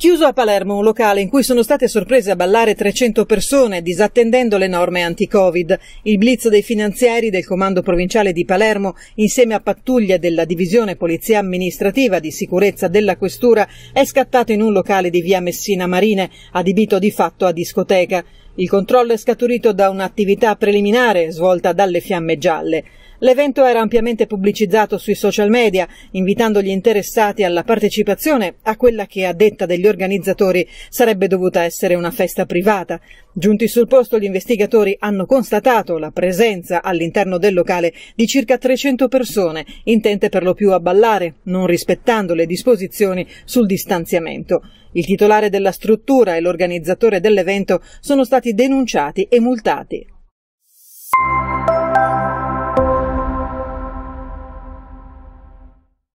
Chiuso a Palermo un locale in cui sono state sorprese a ballare 300 persone disattendendo le norme anti-Covid. Il blitz dei finanzieri del Comando Provinciale di Palermo insieme a pattuglie della Divisione Polizia Amministrativa di Sicurezza della Questura è scattato in un locale di via Messina Marine, adibito di fatto a discoteca. Il controllo è scaturito da un'attività preliminare svolta dalle fiamme gialle. L'evento era ampiamente pubblicizzato sui social media, invitando gli interessati alla partecipazione a quella che, a detta degli organizzatori, sarebbe dovuta essere una festa privata. Giunti sul posto, gli investigatori hanno constatato la presenza all'interno del locale di circa 300 persone, intente per lo più a ballare, non rispettando le disposizioni sul distanziamento. Il titolare della struttura e l'organizzatore dell'evento sono stati denunciati e multati.